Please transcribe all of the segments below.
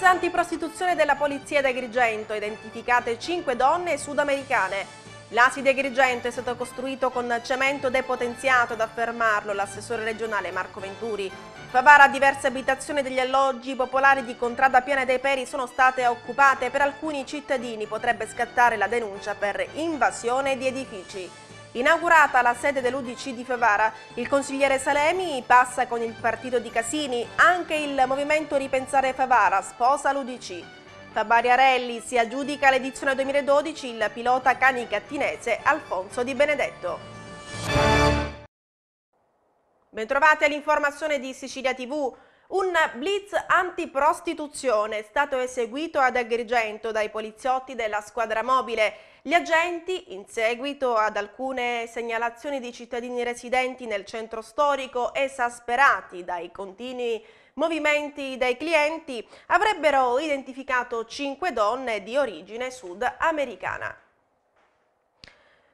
Un'unità antiprostituzione della polizia di Agrigento identificate 5 donne sudamericane. L'ASI di Agrigento è stato costruito con cemento depotenziato ad affermarlo l'assessore regionale Marco Venturi. Favara diverse abitazioni degli alloggi popolari di Contrada Piana dei Peri sono state occupate, per alcuni cittadini potrebbe scattare la denuncia per invasione di edifici. Inaugurata la sede dell'Udc di Favara, il consigliere Salemi passa con il partito di Casini, anche il movimento Ripensare Favara sposa l'Udc. Fabariarelli si aggiudica l'edizione 2012 il pilota canicattinese Alfonso Di Benedetto. Bentrovati all'informazione di Sicilia TV. Un blitz antiprostituzione è stato eseguito ad Agrigento dai poliziotti della squadra mobile. Gli agenti, in seguito ad alcune segnalazioni di cittadini residenti nel centro storico esasperati dai continui movimenti dei clienti, avrebbero identificato cinque donne di origine sudamericana.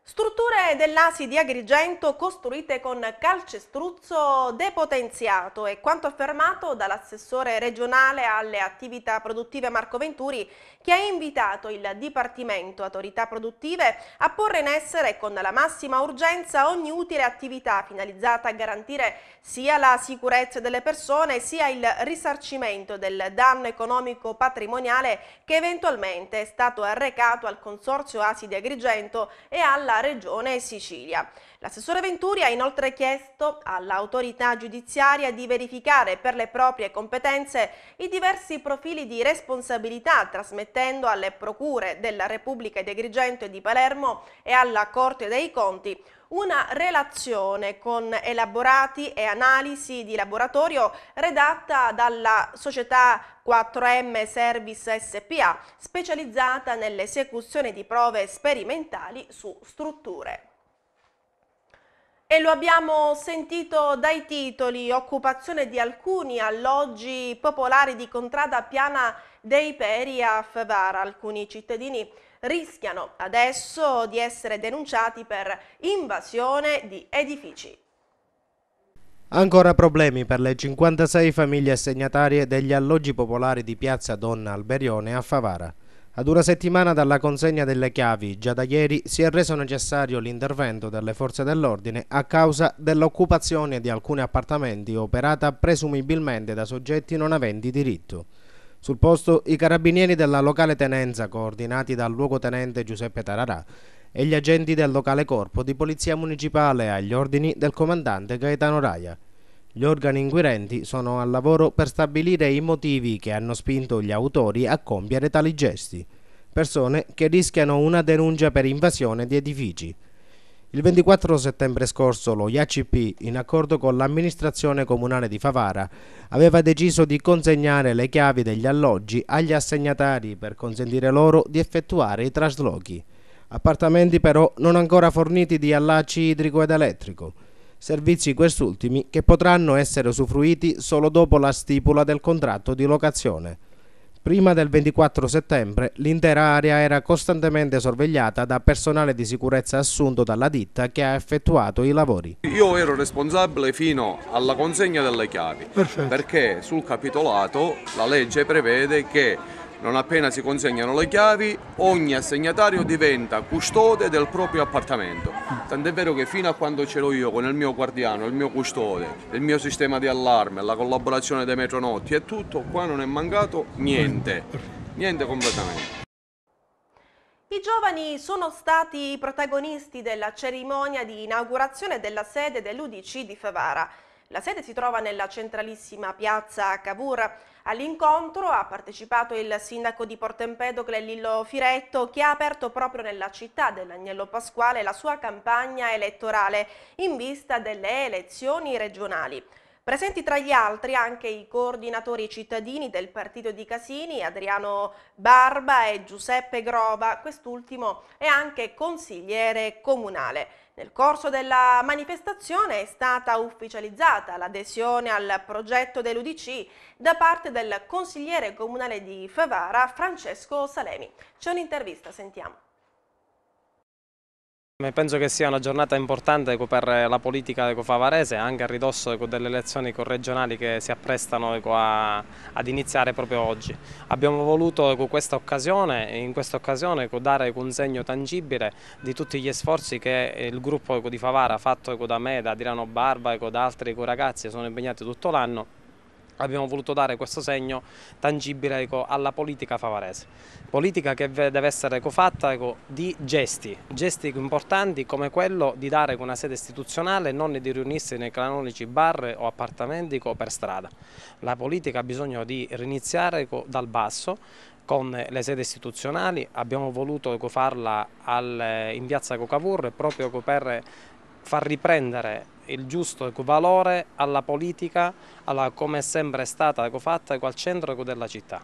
Strutture dell'ASI di Agrigento costruite con calcestruzzo depotenziato è quanto affermato dall'assessore regionale alle attività produttive Marco Venturi che ha invitato il Dipartimento Autorità Produttive a porre in essere con la massima urgenza ogni utile attività finalizzata a garantire sia la sicurezza delle persone sia il risarcimento del danno economico patrimoniale che eventualmente è stato arrecato al Consorzio ASI di Agrigento e alla della Regione Sicilia. L'assessore Venturi ha inoltre chiesto all'autorità giudiziaria di verificare per le proprie competenze i diversi profili di responsabilità trasmettendo alle procure della Repubblica di Agrigento e di Palermo e alla Corte dei Conti una relazione con elaborati e analisi di laboratorio redatta dalla società 4M Service SPA, specializzata nell'esecuzione di prove sperimentali su strutture. E lo abbiamo sentito dai titoli, occupazione di alcuni alloggi popolari di Contrada Piana dei Peri a Favara. Alcuni cittadini rischiano adesso di essere denunciati per invasione di edifici. Ancora problemi per le 56 famiglie assegnatarie degli alloggi popolari di Piazza Donna Alberione a Favara. Ad una settimana dalla consegna delle chiavi, già da ieri, si è reso necessario l'intervento delle forze dell'ordine a causa dell'occupazione di alcuni appartamenti operata presumibilmente da soggetti non aventi diritto. Sul posto i carabinieri della locale tenenza, coordinati dal luogotenente Giuseppe Tararà, e gli agenti del locale corpo di polizia municipale agli ordini del comandante Gaetano Raia. Gli organi inquirenti sono al lavoro per stabilire i motivi che hanno spinto gli autori a compiere tali gesti, persone che rischiano una denuncia per invasione di edifici. Il 24 settembre scorso lo IACP, in accordo con l'amministrazione comunale di Favara, aveva deciso di consegnare le chiavi degli alloggi agli assegnatari per consentire loro di effettuare i traslochi. Appartamenti però non ancora forniti di allacci idrico ed elettrico. Servizi quest'ultimi che potranno essere usufruiti solo dopo la stipula del contratto di locazione. Prima del 24 settembre l'intera area era costantemente sorvegliata da personale di sicurezza assunto dalla ditta che ha effettuato i lavori. Io ero responsabile fino alla consegna delle chiavi Perfetto. perché sul capitolato la legge prevede che non appena si consegnano le chiavi ogni assegnatario diventa custode del proprio appartamento. Tant'è vero che fino a quando ce l'ho io con il mio guardiano, il mio custode, il mio sistema di allarme, la collaborazione dei metronotti e tutto, qua non è mancato niente, niente completamente. I giovani sono stati i protagonisti della cerimonia di inaugurazione della sede dell'UDC di Favara. La sede si trova nella centralissima piazza Cavour. All'incontro ha partecipato il sindaco di Portempedocle Lillo Firetto che ha aperto proprio nella città dell'Agnello Pasquale la sua campagna elettorale in vista delle elezioni regionali. Presenti tra gli altri anche i coordinatori cittadini del partito di Casini, Adriano Barba e Giuseppe Groba, quest'ultimo è anche consigliere comunale. Nel corso della manifestazione è stata ufficializzata l'adesione al progetto dell'Udc da parte del consigliere comunale di Favara Francesco Salemi. C'è un'intervista, sentiamo. Penso che sia una giornata importante per la politica favarese, anche a ridosso delle elezioni regionali che si apprestano ad iniziare proprio oggi. Abbiamo voluto questa occasione, in questa occasione dare un segno tangibile di tutti gli sforzi che il gruppo di Favara ha fatto da me, da Dirano Barba, e da altri ragazzi che sono impegnati tutto l'anno abbiamo voluto dare questo segno tangibile alla politica favarese politica che deve essere cofatta di gesti, gesti importanti come quello di dare una sede istituzionale e non di riunirsi nei canonici bar o appartamenti o per strada. La politica ha bisogno di riniziare dal basso con le sedi istituzionali, abbiamo voluto farla in piazza Cocavur proprio per far riprendere il giusto valore alla politica, alla, come è sempre stata fatta al centro della città.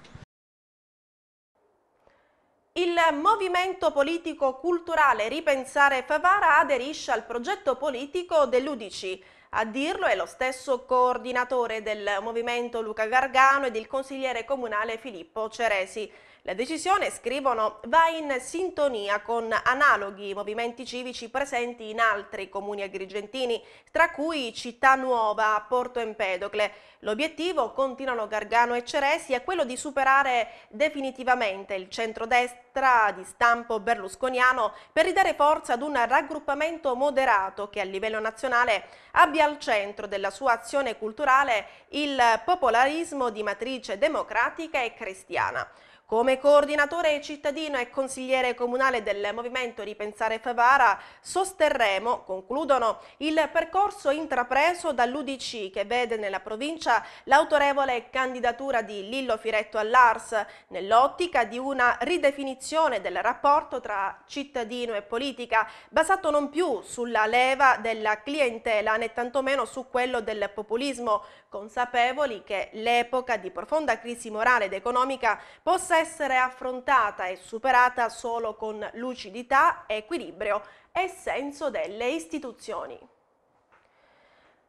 Il movimento politico-culturale Ripensare Favara aderisce al progetto politico dell'Udc. A dirlo è lo stesso coordinatore del movimento Luca Gargano ed il consigliere comunale Filippo Ceresi. La decisione, scrivono, va in sintonia con analoghi movimenti civici presenti in altri comuni agrigentini, tra cui Città Nuova, Porto Empedocle. L'obiettivo, continuano Gargano e Ceresi, è quello di superare definitivamente il centrodestra di stampo berlusconiano per ridare forza ad un raggruppamento moderato che a livello nazionale abbia al centro della sua azione culturale il popolarismo di matrice democratica e cristiana. Come coordinatore cittadino e consigliere comunale del Movimento Ripensare Favara sosterremo, concludono, il percorso intrapreso dall'Udc che vede nella provincia l'autorevole candidatura di Lillo Firetto all'Ars nell'ottica di una ridefinizione del rapporto tra cittadino e politica basato non più sulla leva della clientela né tantomeno su quello del populismo, consapevoli che l'epoca di profonda crisi morale ed economica possa essere affrontata e superata solo con lucidità, equilibrio e senso delle istituzioni.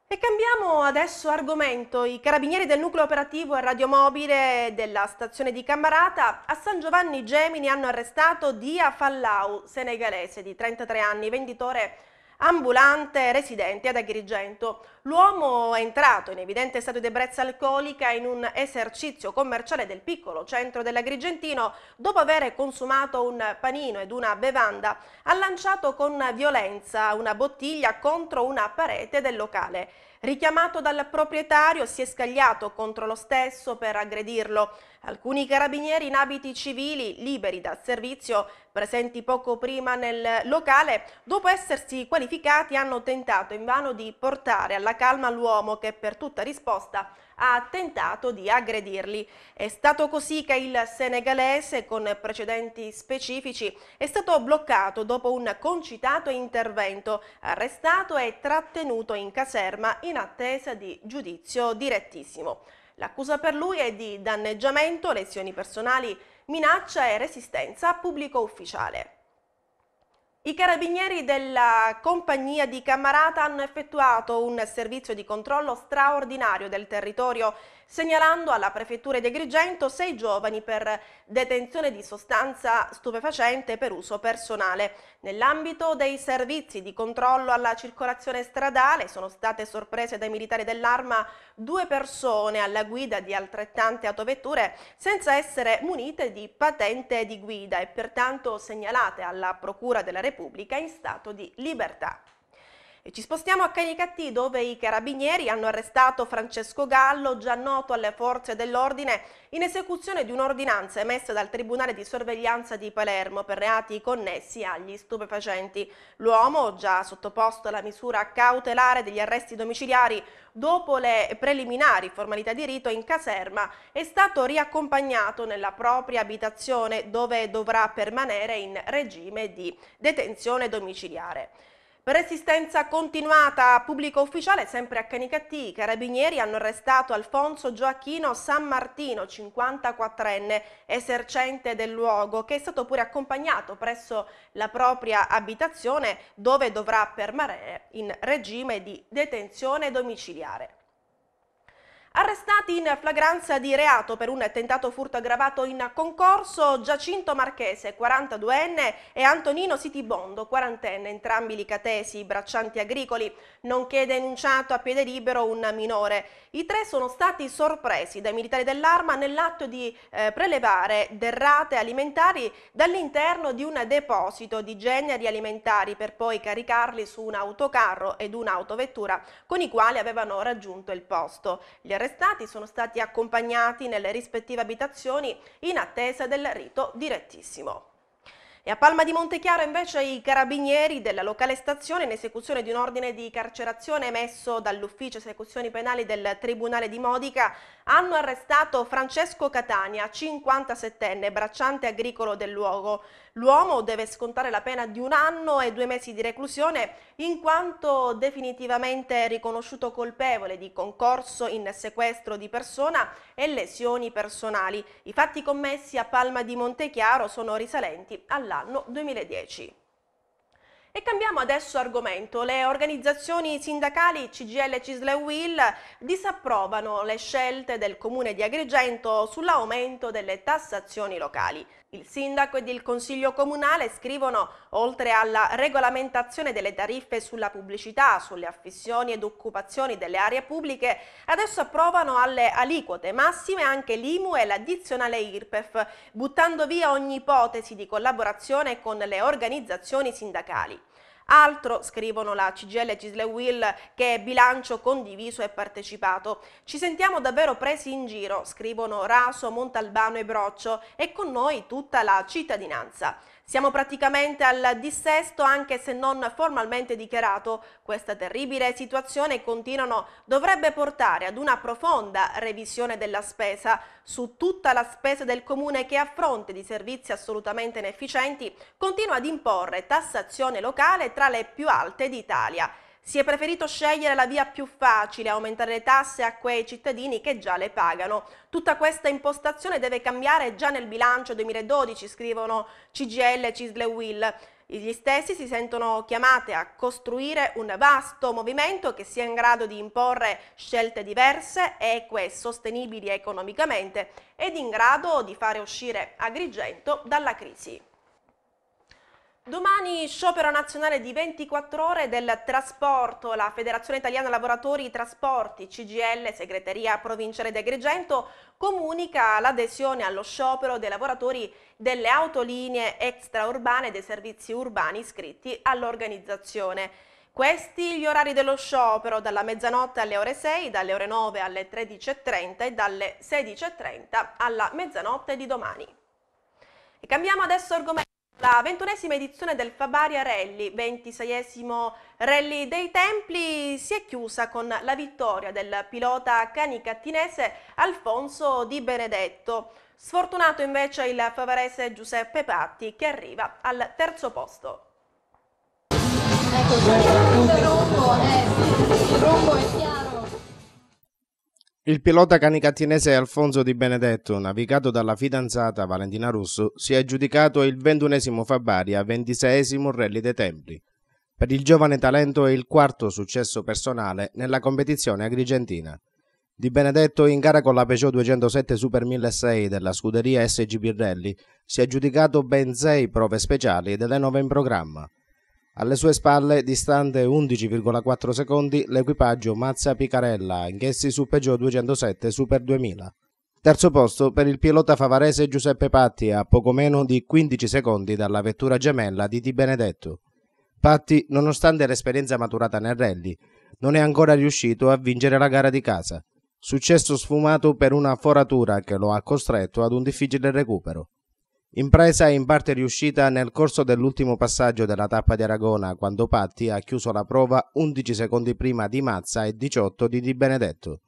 E cambiamo adesso argomento. I carabinieri del nucleo operativo e radiomobile della stazione di Cammarata a San Giovanni Gemini hanno arrestato Dia Fallau, senegalese di 33 anni, venditore di ambulante residente ad Agrigento. L'uomo è entrato in evidente stato di ebbrezza alcolica in un esercizio commerciale del piccolo centro dell'Agrigentino dopo aver consumato un panino ed una bevanda. Ha lanciato con violenza una bottiglia contro una parete del locale. Richiamato dal proprietario si è scagliato contro lo stesso per aggredirlo. Alcuni carabinieri in abiti civili, liberi dal servizio, presenti poco prima nel locale, dopo essersi qualificati hanno tentato invano di portare alla calma l'uomo che per tutta risposta ha tentato di aggredirli. È stato così che il senegalese, con precedenti specifici, è stato bloccato dopo un concitato intervento, arrestato e trattenuto in caserma in attesa di giudizio direttissimo. L'accusa per lui è di danneggiamento, lesioni personali minaccia e resistenza pubblico ufficiale. I carabinieri della compagnia di Camarata hanno effettuato un servizio di controllo straordinario del territorio segnalando alla Prefettura di Agrigento sei giovani per detenzione di sostanza stupefacente per uso personale. Nell'ambito dei servizi di controllo alla circolazione stradale sono state sorprese dai militari dell'arma due persone alla guida di altrettante autovetture senza essere munite di patente di guida e pertanto segnalate alla Procura della Repubblica in stato di libertà. E ci spostiamo a Canicattì dove i carabinieri hanno arrestato Francesco Gallo, già noto alle forze dell'ordine, in esecuzione di un'ordinanza emessa dal Tribunale di Sorveglianza di Palermo per reati connessi agli stupefacenti. L'uomo, già sottoposto alla misura cautelare degli arresti domiciliari, dopo le preliminari formalità di rito in caserma, è stato riaccompagnato nella propria abitazione dove dovrà permanere in regime di detenzione domiciliare resistenza continuata a pubblico ufficiale, sempre a Canicattì, i carabinieri hanno arrestato Alfonso Gioacchino San Martino, 54enne, esercente del luogo, che è stato pure accompagnato presso la propria abitazione dove dovrà permanere in regime di detenzione domiciliare. Arrestati in flagranza di reato per un tentato furto aggravato in concorso, Giacinto Marchese, 42enne, e Antonino Sitibondo, 40enne, entrambi licatesi, braccianti agricoli, nonché denunciato a piede libero un minore. I tre sono stati sorpresi dai militari dell'arma nell'atto di eh, prelevare derrate alimentari dall'interno di un deposito di generi alimentari per poi caricarli su un autocarro ed un'autovettura con i quali avevano raggiunto il posto. Gli arrestati sono stati accompagnati nelle rispettive abitazioni in attesa del rito direttissimo. E a Palma di Montechiaro invece i carabinieri della locale stazione in esecuzione di un ordine di carcerazione emesso dall'ufficio esecuzioni penali del Tribunale di Modica hanno arrestato Francesco Catania, 57enne, bracciante agricolo del luogo, L'uomo deve scontare la pena di un anno e due mesi di reclusione in quanto definitivamente riconosciuto colpevole di concorso in sequestro di persona e lesioni personali. I fatti commessi a Palma di Montechiaro sono risalenti all'anno 2010. E cambiamo adesso argomento. Le organizzazioni sindacali CGL e Will disapprovano le scelte del comune di Agrigento sull'aumento delle tassazioni locali. Il sindaco ed il consiglio comunale scrivono, oltre alla regolamentazione delle tariffe sulla pubblicità, sulle affissioni ed occupazioni delle aree pubbliche, adesso approvano alle aliquote massime anche l'IMU e l'addizionale IRPEF, buttando via ogni ipotesi di collaborazione con le organizzazioni sindacali. Altro scrivono la CGL e Cisle Will che è bilancio condiviso e partecipato. Ci sentiamo davvero presi in giro, scrivono Raso, Montalbano e Broccio e con noi tutta la cittadinanza. Siamo praticamente al dissesto anche se non formalmente dichiarato. Questa terribile situazione, continuano, dovrebbe portare ad una profonda revisione della spesa su tutta la spesa del comune che a fronte di servizi assolutamente inefficienti continua ad imporre tassazione locale tra le più alte d'Italia. Si è preferito scegliere la via più facile, aumentare le tasse a quei cittadini che già le pagano. Tutta questa impostazione deve cambiare già nel bilancio 2012, scrivono CGL, Cisle Will. Gli stessi si sentono chiamati a costruire un vasto movimento che sia in grado di imporre scelte diverse, eque e sostenibili economicamente ed in grado di fare uscire Agrigento dalla crisi. Domani sciopero nazionale di 24 ore del trasporto. La Federazione Italiana Lavoratori Trasporti, CGL, Segreteria Provinciale di Agrigento, comunica l'adesione allo sciopero dei lavoratori delle autolinee extraurbane e dei servizi urbani iscritti all'organizzazione. Questi gli orari dello sciopero dalla mezzanotte alle ore 6, dalle ore 9 alle 13.30 e dalle 16.30 alla mezzanotte di domani. E cambiamo adesso argomento. La ventunesima edizione del Fabaria Rally, ventiseiesimo Rally dei Templi, si è chiusa con la vittoria del pilota canicattinese Alfonso Di Benedetto. Sfortunato invece il favarese Giuseppe Patti che arriva al terzo posto. Ecco, il rombo è, il rombo eh. è chiaro. Il pilota canicattinese Alfonso Di Benedetto, navigato dalla fidanzata Valentina Russo, si è aggiudicato il ventunesimo Fabaria, ventiseiesimo Rally dei Templi. Per il giovane talento è il quarto successo personale nella competizione agrigentina. Di Benedetto, in gara con la Peugeot 207 Super 1006 della scuderia SG Birrelli, si è aggiudicato ben sei prove speciali delle nove in programma. Alle sue spalle, distante 11,4 secondi, l'equipaggio Mazza Picarella, anch'essi su Peugeot 207 Super 2000. Terzo posto per il pilota favarese Giuseppe Patti, a poco meno di 15 secondi dalla vettura gemella di Di Benedetto. Patti, nonostante l'esperienza maturata nel rally, non è ancora riuscito a vincere la gara di casa. Successo sfumato per una foratura che lo ha costretto ad un difficile recupero. Impresa in parte riuscita nel corso dell'ultimo passaggio della tappa di Aragona, quando Patti ha chiuso la prova 11 secondi prima di Mazza e 18 di Di Benedetto.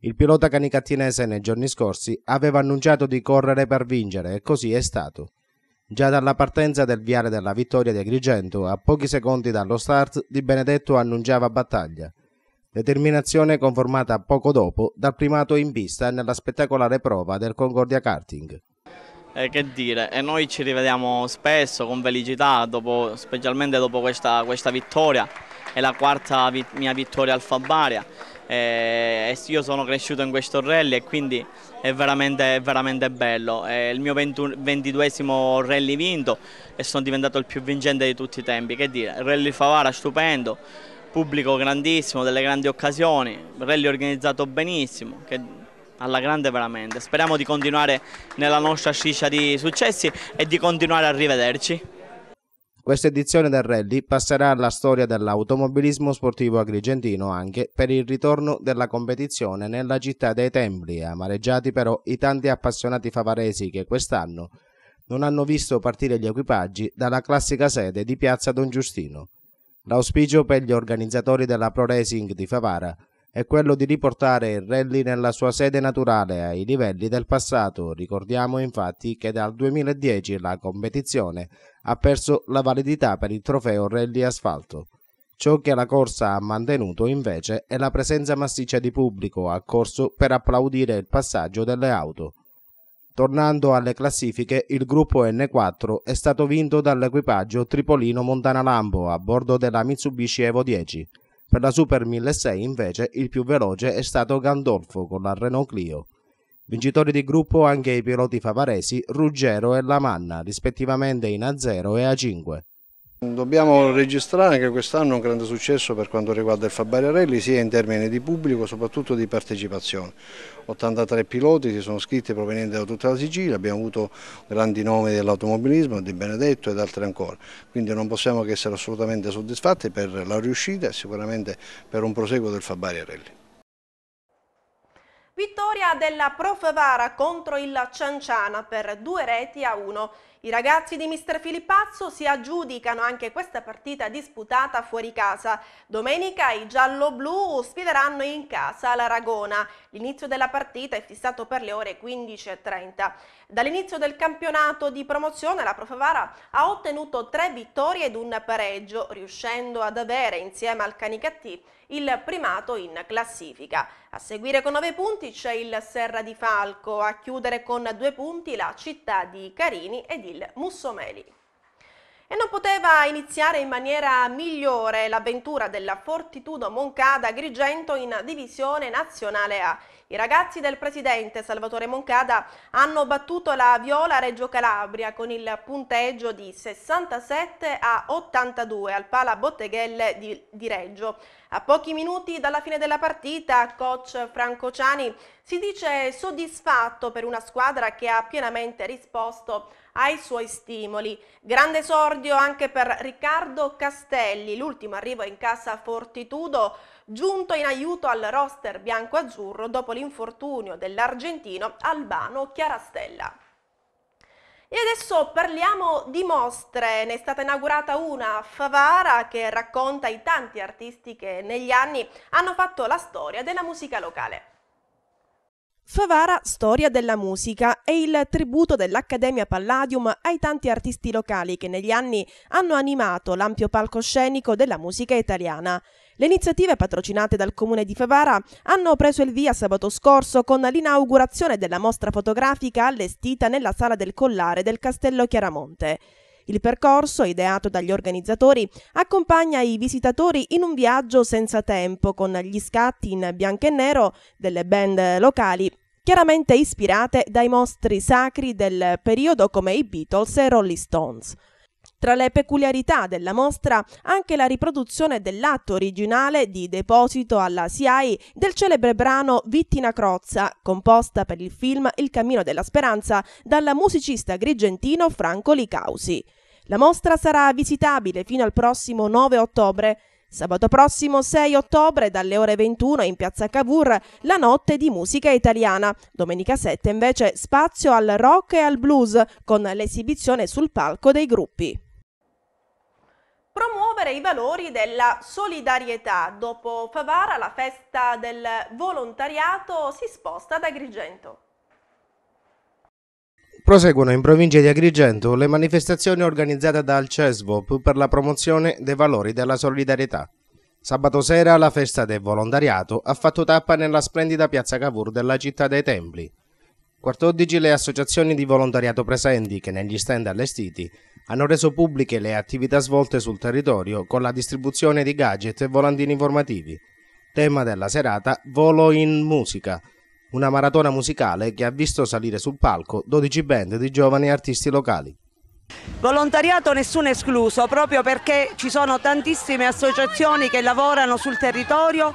Il pilota canicattinese nei giorni scorsi aveva annunciato di correre per vincere e così è stato. Già dalla partenza del viale della vittoria di Agrigento, a pochi secondi dallo start, Di Benedetto annunciava battaglia. Determinazione conformata poco dopo dal primato in pista nella spettacolare prova del Concordia Karting. Eh, che dire, e noi ci rivediamo spesso con felicità, dopo, specialmente dopo questa, questa, vittoria, è la quarta vi mia vittoria al Fabaria. Eh, io sono cresciuto in questo rally e quindi è veramente, è veramente bello. È il mio ventiduesimo rally vinto e sono diventato il più vincente di tutti i tempi. Che dire, rally Favara stupendo, pubblico grandissimo, delle grandi occasioni, rally organizzato benissimo. Che alla grande veramente. Speriamo di continuare nella nostra striscia di successi e di continuare a rivederci. Questa edizione del rally passerà alla storia dell'automobilismo sportivo agrigentino anche per il ritorno della competizione nella città dei Templi, eh, amareggiati però i tanti appassionati favaresi che quest'anno non hanno visto partire gli equipaggi dalla classica sede di Piazza Don Giustino. L'auspicio per gli organizzatori della Pro Racing di Favara è quello di riportare il rally nella sua sede naturale ai livelli del passato. Ricordiamo infatti che dal 2010 la competizione ha perso la validità per il trofeo Rally Asfalto. Ciò che la corsa ha mantenuto invece è la presenza massiccia di pubblico a corso per applaudire il passaggio delle auto. Tornando alle classifiche, il gruppo N4 è stato vinto dall'equipaggio Tripolino Montana Lambo a bordo della Mitsubishi Evo 10. Per la Super 1006 invece il più veloce è stato Gandolfo con la Renault Clio. Vincitori di gruppo anche i piloti favaresi Ruggero e Lamanna, rispettivamente in A0 e A5. Dobbiamo registrare anche quest'anno un grande successo per quanto riguarda il Fabbariarelli sia in termini di pubblico soprattutto di partecipazione. 83 piloti si sono iscritti provenienti da tutta la Sicilia, abbiamo avuto grandi nomi dell'automobilismo, di Benedetto ed altri ancora, quindi non possiamo che essere assolutamente soddisfatti per la riuscita e sicuramente per un proseguo del Fabbariarelli. Vittoria della Profevara contro il Cianciana per due reti a uno. I ragazzi di Mister Filippazzo si aggiudicano anche questa partita disputata fuori casa. Domenica i giallo-blu sfideranno in casa l'Aragona. L'inizio della partita è fissato per le ore 15.30. Dall'inizio del campionato di promozione la Profavara ha ottenuto tre vittorie ed un pareggio, riuscendo ad avere insieme al Canicattì il primato in classifica. A seguire con 9 punti c'è il Serra di Falco, a chiudere con 2 punti la città di Carini e di il Mussomeli. E non poteva iniziare in maniera migliore l'avventura della Fortitudo Moncada Grigento in divisione nazionale A i ragazzi del presidente Salvatore Moncada hanno battuto la Viola Reggio Calabria con il punteggio di 67 a 82 al Pala Botteghelle di, di Reggio. A pochi minuti dalla fine della partita, coach Franco Ciani si dice soddisfatto per una squadra che ha pienamente risposto ai suoi stimoli. Grande esordio anche per Riccardo Castelli, l'ultimo arrivo in casa Fortitudo giunto in aiuto al roster bianco-azzurro dopo l'infortunio dell'argentino Albano Chiarastella. E adesso parliamo di mostre, ne è stata inaugurata una a Favara che racconta i tanti artisti che negli anni hanno fatto la storia della musica locale. Favara Storia della musica è il tributo dell'Accademia Palladium ai tanti artisti locali che negli anni hanno animato l'ampio palcoscenico della musica italiana. Le iniziative patrocinate dal comune di Favara hanno preso il via sabato scorso con l'inaugurazione della mostra fotografica allestita nella sala del collare del Castello Chiaramonte. Il percorso, ideato dagli organizzatori, accompagna i visitatori in un viaggio senza tempo con gli scatti in bianco e nero delle band locali, chiaramente ispirate dai mostri sacri del periodo come i Beatles e Rolling Stones. Tra le peculiarità della mostra anche la riproduzione dell'atto originale di deposito alla SIAI del celebre brano Vittina Crozza, composta per il film Il Cammino della Speranza dalla musicista grigentino Franco Licausi. La mostra sarà visitabile fino al prossimo 9 ottobre. Sabato prossimo 6 ottobre dalle ore 21 in piazza Cavour la notte di musica italiana. Domenica 7 invece spazio al rock e al blues con l'esibizione sul palco dei gruppi promuovere i valori della solidarietà. Dopo Favara la festa del volontariato si sposta ad Agrigento. Proseguono in provincia di Agrigento le manifestazioni organizzate dal CESVOP per la promozione dei valori della solidarietà. Sabato sera la festa del volontariato ha fatto tappa nella splendida piazza Cavour della città dei Templi, 14 le associazioni di volontariato presenti che negli stand allestiti hanno reso pubbliche le attività svolte sul territorio con la distribuzione di gadget e volantini informativi. Tema della serata Volo in Musica, una maratona musicale che ha visto salire sul palco 12 band di giovani artisti locali. Volontariato nessuno escluso, proprio perché ci sono tantissime associazioni che lavorano sul territorio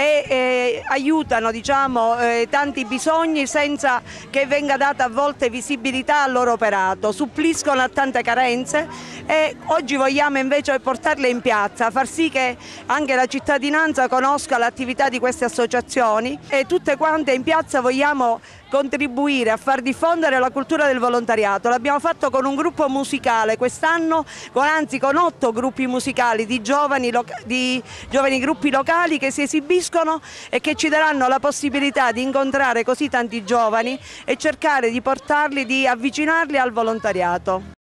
e eh, aiutano diciamo, eh, tanti bisogni senza che venga data a volte visibilità al loro operato, suppliscono a tante carenze e oggi vogliamo invece portarle in piazza, far sì che anche la cittadinanza conosca l'attività di queste associazioni e tutte quante in piazza vogliamo contribuire a far diffondere la cultura del volontariato. L'abbiamo fatto con un gruppo musicale quest'anno, con, anzi con otto gruppi musicali di giovani, di giovani gruppi locali che si esibiscono e che ci daranno la possibilità di incontrare così tanti giovani e cercare di portarli, di avvicinarli al volontariato.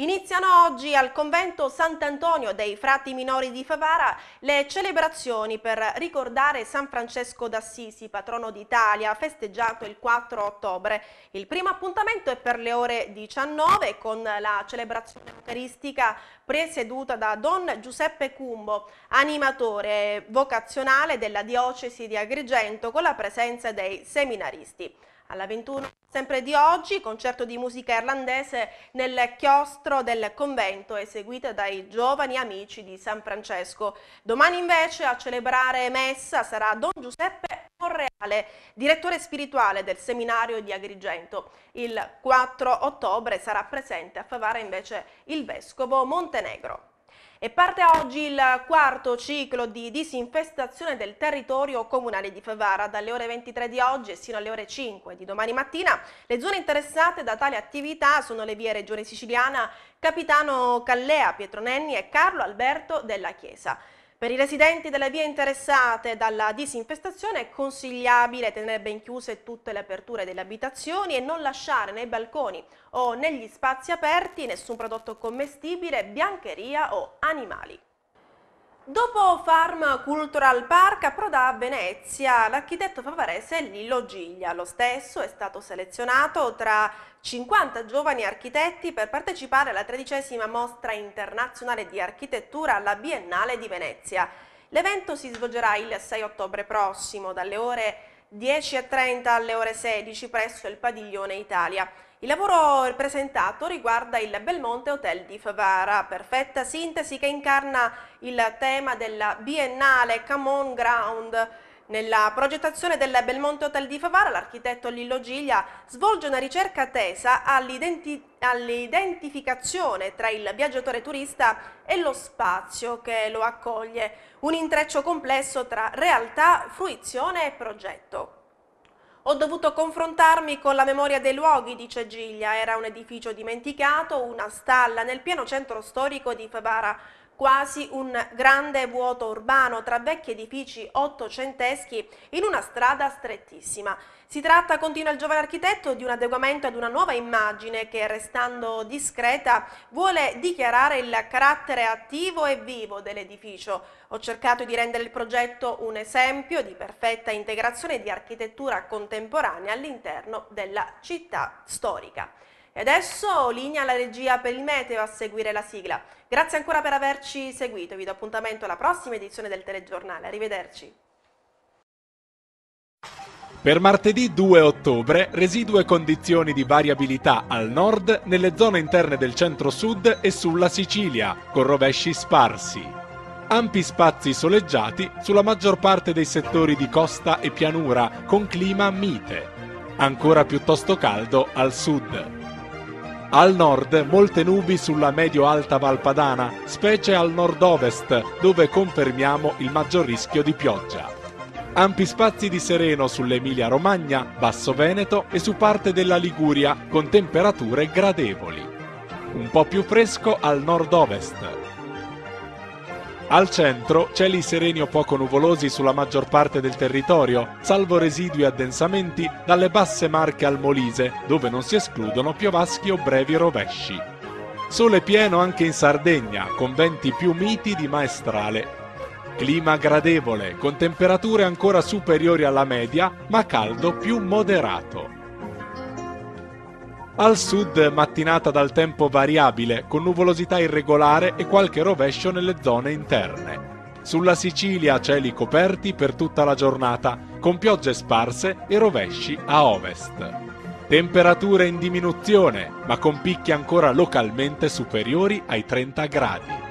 Iniziano oggi al convento Sant'Antonio dei Frati Minori di Favara le celebrazioni per ricordare San Francesco d'Assisi, patrono d'Italia, festeggiato il 4 ottobre. Il primo appuntamento è per le ore 19 con la celebrazione eucaristica presieduta da Don Giuseppe Cumbo, animatore vocazionale della diocesi di Agrigento con la presenza dei seminaristi alla 21 sempre di oggi, concerto di musica irlandese nel chiostro del convento eseguito dai giovani amici di San Francesco. Domani invece a celebrare messa sarà Don Giuseppe Monreale, direttore spirituale del seminario di Agrigento. Il 4 ottobre sarà presente a Favara invece il vescovo Montenegro. E parte oggi il quarto ciclo di disinfestazione del territorio comunale di Favara. Dalle ore 23 di oggi e sino alle ore 5 di domani mattina le zone interessate da tale attività sono le vie Regione Siciliana, Capitano Callea, Pietro Nenni e Carlo Alberto della Chiesa. Per i residenti delle vie interessate dalla disinfestazione è consigliabile tenere ben chiuse tutte le aperture delle abitazioni e non lasciare nei balconi o negli spazi aperti nessun prodotto commestibile, biancheria o animali. Dopo Farm Cultural Park approda a Venezia l'architetto favarese Lillo Giglia. Lo stesso è stato selezionato tra 50 giovani architetti per partecipare alla tredicesima mostra internazionale di architettura alla Biennale di Venezia. L'evento si svolgerà il 6 ottobre prossimo dalle ore 10.30 alle ore 16 presso il Padiglione Italia. Il lavoro presentato riguarda il Belmonte Hotel di Favara, perfetta sintesi che incarna il tema della biennale Camon Ground nella progettazione del Belmonte Hotel di Favara l'architetto Lillo Giglia svolge una ricerca tesa all'identificazione tra il viaggiatore turista e lo spazio che lo accoglie, un intreccio complesso tra realtà, fruizione e progetto. Ho dovuto confrontarmi con la memoria dei luoghi, dice Giglia. Era un edificio dimenticato, una stalla nel pieno centro storico di Favara quasi un grande vuoto urbano tra vecchi edifici ottocenteschi in una strada strettissima. Si tratta, continua il giovane architetto, di un adeguamento ad una nuova immagine che, restando discreta, vuole dichiarare il carattere attivo e vivo dell'edificio. Ho cercato di rendere il progetto un esempio di perfetta integrazione di architettura contemporanea all'interno della città storica. E adesso linea alla regia per il meteo a seguire la sigla. Grazie ancora per averci seguito, vi do appuntamento alla prossima edizione del telegiornale. Arrivederci. Per martedì 2 ottobre residue condizioni di variabilità al nord nelle zone interne del centro-sud e sulla Sicilia, con rovesci sparsi ampi spazi soleggiati sulla maggior parte dei settori di costa e pianura, con clima mite. Ancora piuttosto caldo al sud. Al nord molte nubi sulla medio-alta Valpadana, specie al nord-ovest, dove confermiamo il maggior rischio di pioggia. Ampi spazi di sereno sull'Emilia-Romagna, Basso Veneto e su parte della Liguria, con temperature gradevoli. Un po' più fresco al nord-ovest. Al centro cieli sereni o poco nuvolosi sulla maggior parte del territorio, salvo residui addensamenti dalle basse Marche al Molise, dove non si escludono piovaschi o brevi rovesci. Sole pieno anche in Sardegna, con venti più miti di maestrale. Clima gradevole, con temperature ancora superiori alla media, ma caldo più moderato. Al sud mattinata dal tempo variabile, con nuvolosità irregolare e qualche rovescio nelle zone interne. Sulla Sicilia cieli coperti per tutta la giornata, con piogge sparse e rovesci a ovest. Temperature in diminuzione, ma con picchi ancora localmente superiori ai 30 gradi.